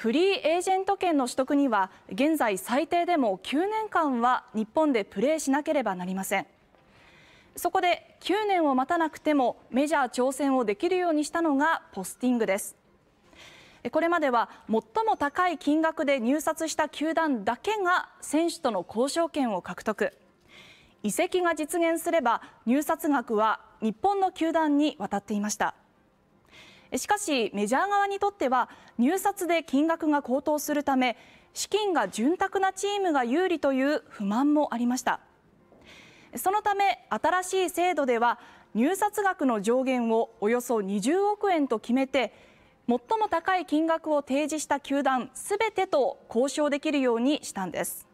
フリーエージェント権の取得には現在最低でも9年間は日本でプレーしなければなりませんそこで9年を待たなくてもメジャー挑戦をできるようにしたのがポスティングですこれまでは最も高い金額で入札した球団だけが選手との交渉権を獲得移籍が実現すれば入札額は日本の球団に渡っていましたしかしメジャー側にとっては入札で金額が高騰するため資金が潤沢なチームが有利という不満もありましたそのため新しい制度では入札額の上限をおよそ20億円と決めて最も高い金額を提示した球団全てと交渉できるようにしたんです